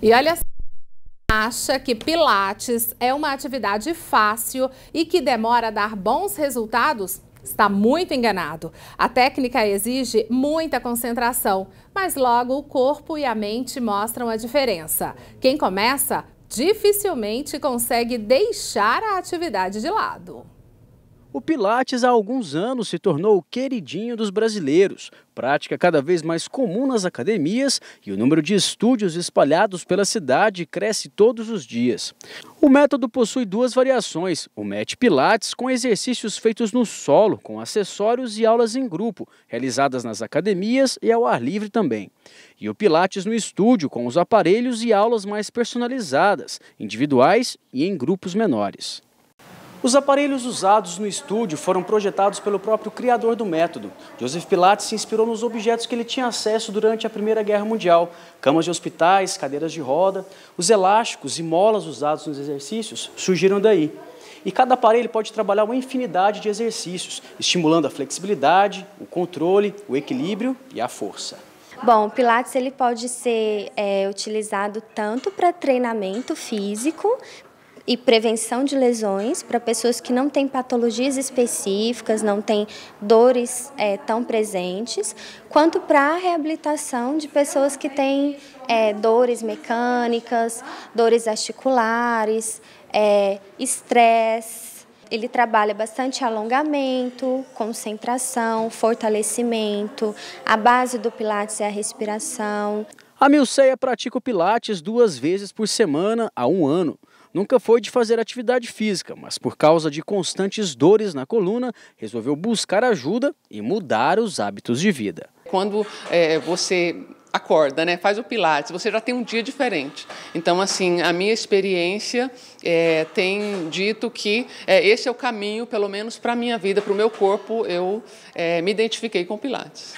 E olha só acha que Pilates é uma atividade fácil e que demora a dar bons resultados? Está muito enganado. A técnica exige muita concentração, mas logo o corpo e a mente mostram a diferença. Quem começa dificilmente consegue deixar a atividade de lado. O Pilates há alguns anos se tornou o queridinho dos brasileiros, prática cada vez mais comum nas academias e o número de estúdios espalhados pela cidade cresce todos os dias. O método possui duas variações: o MET Pilates, com exercícios feitos no solo, com acessórios e aulas em grupo, realizadas nas academias e ao ar livre também. E o Pilates no estúdio, com os aparelhos e aulas mais personalizadas, individuais e em grupos menores. Os aparelhos usados no estúdio foram projetados pelo próprio criador do método. Joseph Pilates se inspirou nos objetos que ele tinha acesso durante a Primeira Guerra Mundial: camas de hospitais, cadeiras de roda. Os elásticos e molas usados nos exercícios surgiram daí. E cada aparelho pode trabalhar uma infinidade de exercícios, estimulando a flexibilidade, o controle, o equilíbrio e a força. Bom, o Pilates ele pode ser é, utilizado tanto para treinamento físico, e prevenção de lesões para pessoas que não têm patologias específicas, não têm dores é, tão presentes, quanto para a reabilitação de pessoas que têm é, dores mecânicas, dores articulares, é, estresse. Ele trabalha bastante alongamento, concentração, fortalecimento. A base do Pilates é a respiração. A Milceia pratica o Pilates duas vezes por semana há um ano nunca foi de fazer atividade física, mas por causa de constantes dores na coluna, resolveu buscar ajuda e mudar os hábitos de vida. Quando é, você acorda, né? Faz o pilates, você já tem um dia diferente. Então, assim, a minha experiência é, tem dito que é, esse é o caminho, pelo menos para minha vida, para o meu corpo, eu é, me identifiquei com pilates.